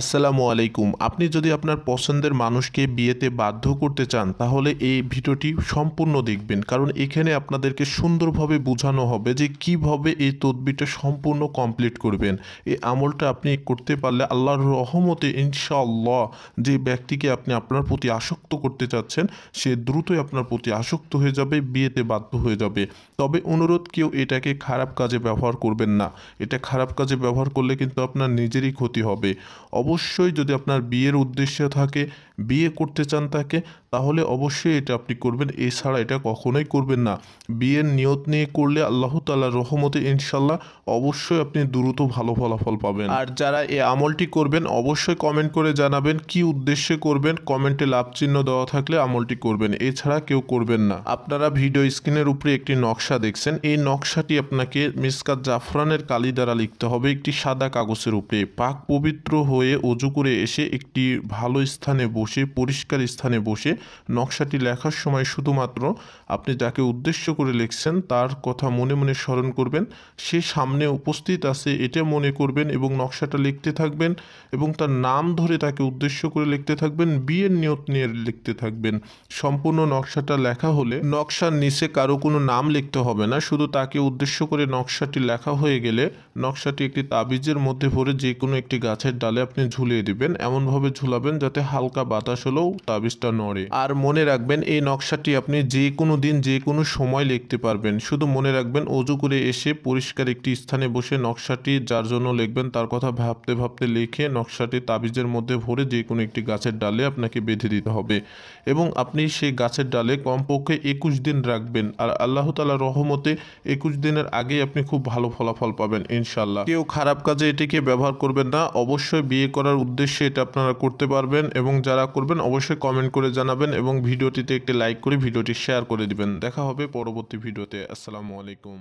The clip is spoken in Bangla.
আসসালামু আলাইকুম আপনি যদি আপনার পছন্দের মানুষকে বিয়েতে বাধ্য করতে চান তাহলে এই ভিডিওটি সম্পূর্ণ দেখবেন কারণ এখানে আপনাদেরকে সুন্দরভাবে বোঝানো হবে যে কিভাবে এই তদবিটা সম্পূর্ণ কমপ্লিট করবেন এই আমলটা আপনি করতে পারলে আল্লাহর রহমতে ইনশাআল্লাহ যে ব্যক্তিকে আপনি আপনার প্রতি আসক্ত করতে চাচ্ছেন সে দ্রুতই আপনার প্রতি আসক্ত হয়ে যাবে বিয়েতে বাধ্য হয়ে যাবে তবে অনুরোধ কেউ এটাকে খারাপ কাজে ব্যবহার করবেন না এটা খারাপ কাজে ব্যবহার করলে কিন্তু আপনার নিজেরই ক্ষতি হবে অবশ্যই যদি আপনার বিয়ের উদ্দেশ্য থাকে বিয়ে করতে চান তাকে তাহলে অবশ্যই এটা আপনি করবেন এছাড়া এটা কখনোই করবেন না বিয়ের নিয়ত নিয়ে করলে আল্লাহ তাল্লাহ রহমতে ইনশাল্লাহ অবশ্যই আপনি দ্রুত ভালো ফলাফল পাবেন আর যারা এই আমলটি করবেন অবশ্যই কমেন্ট করে জানাবেন কি উদ্দেশ্যে করবেন কমেন্টে লাভ চিহ্ন দেওয়া থাকলে আমলটি করবেন এছাড়া কেউ করবেন না আপনারা ভিডিও স্ক্রিনের উপরে একটি নকশা দেখছেন এই নকশাটি আপনাকে মিসকাত জাফরানের কালি দ্বারা লিখতে হবে একটি সাদা কাগজের উপরে পাক পবিত্র হয়ে হয়ে অজু করে এসে একটি ভালো স্থানে বসে পরিষ্কার স্থানে বসে নকশাটি লেখার সময় শুধুমাত্র আপনি যাকে উদ্দেশ্য করে লিখছেন তার কথা মনে মনে স্মরণ করবেন সে সামনে উপস্থিত আছে এটা মনে করবেন এবং নকশাটা লিখতে থাকবেন এবং তার নাম ধরে তাকে উদ্দেশ্য করে লিখতে থাকবেন বিয়ের নিয়ত নিয়ে লিখতে থাকবেন সম্পূর্ণ নকশাটা লেখা হলে নকশার নিচে কারো কোনো নাম লিখতে হবে না শুধু তাকে উদ্দেশ্য করে নকশাটি লেখা হয়ে গেলে নকশাটি একটি তাবিজের মধ্যে ভরে যে কোনো একটি গাছের ডালে আপনি ঝুলিয়ে দিবেন এমনভাবে ঝুলাবেন যাতে হালকা বাতাস হলেও তাবিজটা নড়ে আর মনে রাখবেন এই নকশাটি আপনি যে কোনো দিন যে কোনো সময় লিখতে পারবেন শুধু মনে রাখবেন অজু করে এসে পরিষ্কার একটি স্থানে বসে নকশাটি যার জন্য লিখবেন তার কথা ভাবতে ভাবতে লিখে নকশাটি তাবিজের মধ্যে ভরে যে কোনো একটি গাছের ডালে আপনাকে বেঁধে দিতে হবে এবং আপনি সেই গাছের ডালে কমপক্ষে একুশ দিন রাখবেন আর আল্লাহ তালা রহমতে একুশ দিনের আগেই আপনি খুব ভালো ফলাফল পাবেন ইনশাল্লাহ কেউ খারাপ কাজে এটিকে ব্যবহার করবেন না অবশ্যই বিয়ে বিয়ে করার উদ্দেশ্যে এটা আপনারা করতে পারবেন এবং যারা করবেন অবশ্যই কমেন্ট করে জানাবেন এবং ভিডিওটিতে একটি লাইক করে ভিডিওটি শেয়ার করে দিবেন দেখা হবে পরবর্তী ভিডিওতে আসসালামু আলাইকুম